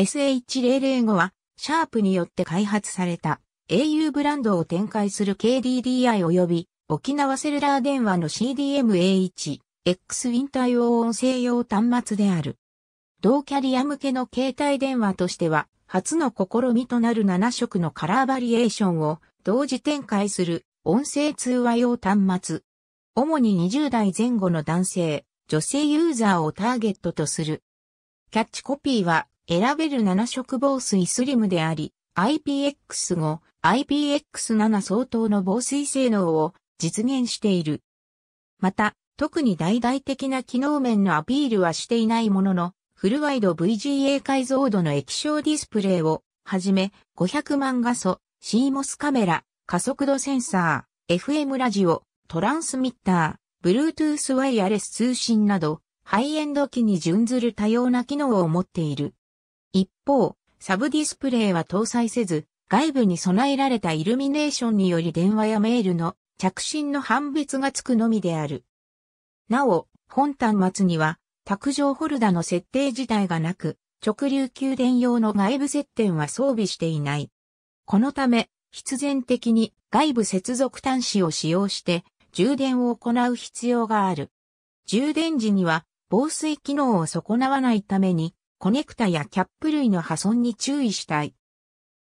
SH005 は、シャープによって開発された au ブランドを展開する KDDI 及び沖縄セルラー電話の CDMA1、X ウィンター用音声用端末である。同キャリア向けの携帯電話としては、初の試みとなる7色のカラーバリエーションを同時展開する音声通話用端末。主に20代前後の男性、女性ユーザーをターゲットとする。キャッチコピーは選べる7色防水スリムであり、IPX5、IPX7 相当の防水性能を実現している。また、特に大々的な機能面のアピールはしていないものの、フルワイド VGA 解像度の液晶ディスプレイをはじめ、500万画素、CMOS カメラ、加速度センサー、FM ラジオ、トランスミッター、Bluetooth ワイヤレス通信など、ハイエンド機に準ずる多様な機能を持っている。一方、サブディスプレイは搭載せず、外部に備えられたイルミネーションにより電話やメールの着信の判別がつくのみである。なお、本端末には、卓上ホルダの設定自体がなく、直流給電用の外部接点は装備していない。このため、必然的に外部接続端子を使用して充電を行う必要がある。充電時には防水機能を損なわないためにコネクタやキャップ類の破損に注意したい。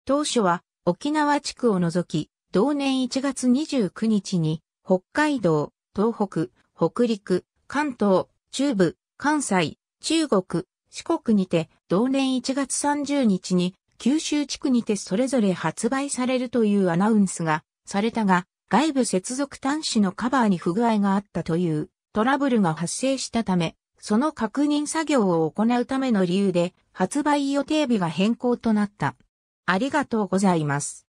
当初は沖縄地区を除き、同年1月29日に北海道、東北、北陸、関東、中部、関西、中国、四国にて同年1月30日に九州地区にてそれぞれ発売されるというアナウンスがされたが、外部接続端子のカバーに不具合があったというトラブルが発生したため、その確認作業を行うための理由で発売予定日が変更となった。ありがとうございます。